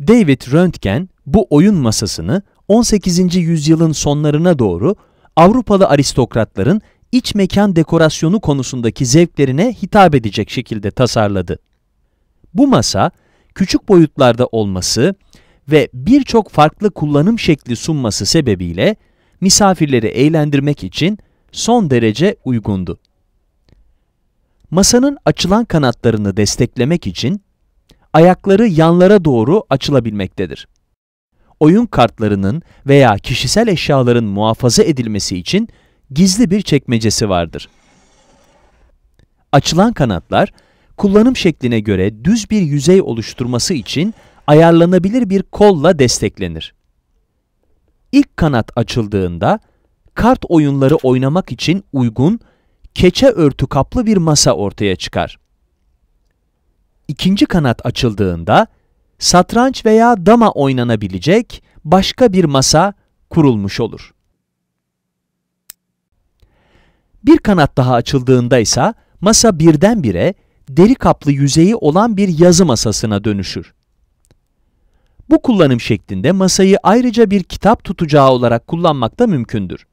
David Röntgen bu oyun masasını 18. yüzyılın sonlarına doğru Avrupalı aristokratların iç mekan dekorasyonu konusundaki zevklerine hitap edecek şekilde tasarladı. Bu masa, küçük boyutlarda olması ve birçok farklı kullanım şekli sunması sebebiyle misafirleri eğlendirmek için son derece uygundu. Masanın açılan kanatlarını desteklemek için ayakları yanlara doğru açılabilmektedir. Oyun kartlarının veya kişisel eşyaların muhafaza edilmesi için gizli bir çekmecesi vardır. Açılan kanatlar, kullanım şekline göre düz bir yüzey oluşturması için ayarlanabilir bir kolla desteklenir. İlk kanat açıldığında, kart oyunları oynamak için uygun, keçe örtü kaplı bir masa ortaya çıkar ikinci kanat açıldığında satranç veya dama oynanabilecek başka bir masa kurulmuş olur. Bir kanat daha açıldığında ise masa birdenbire deri kaplı yüzeyi olan bir yazı masasına dönüşür. Bu kullanım şeklinde masayı ayrıca bir kitap tutacağı olarak kullanmak da mümkündür.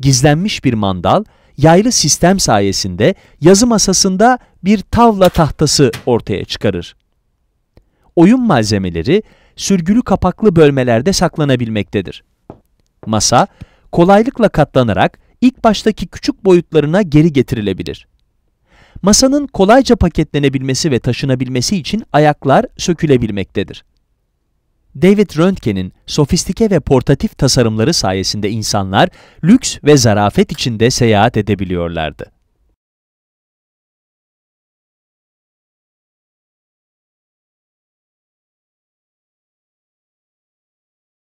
Gizlenmiş bir mandal yaylı sistem sayesinde yazı masasında bir tavla tahtası ortaya çıkarır. Oyun malzemeleri sürgülü kapaklı bölmelerde saklanabilmektedir. Masa, kolaylıkla katlanarak ilk baştaki küçük boyutlarına geri getirilebilir. Masanın kolayca paketlenebilmesi ve taşınabilmesi için ayaklar sökülebilmektedir. David Röntgen'in sofistike ve portatif tasarımları sayesinde insanlar lüks ve zarafet içinde seyahat edebiliyorlardı.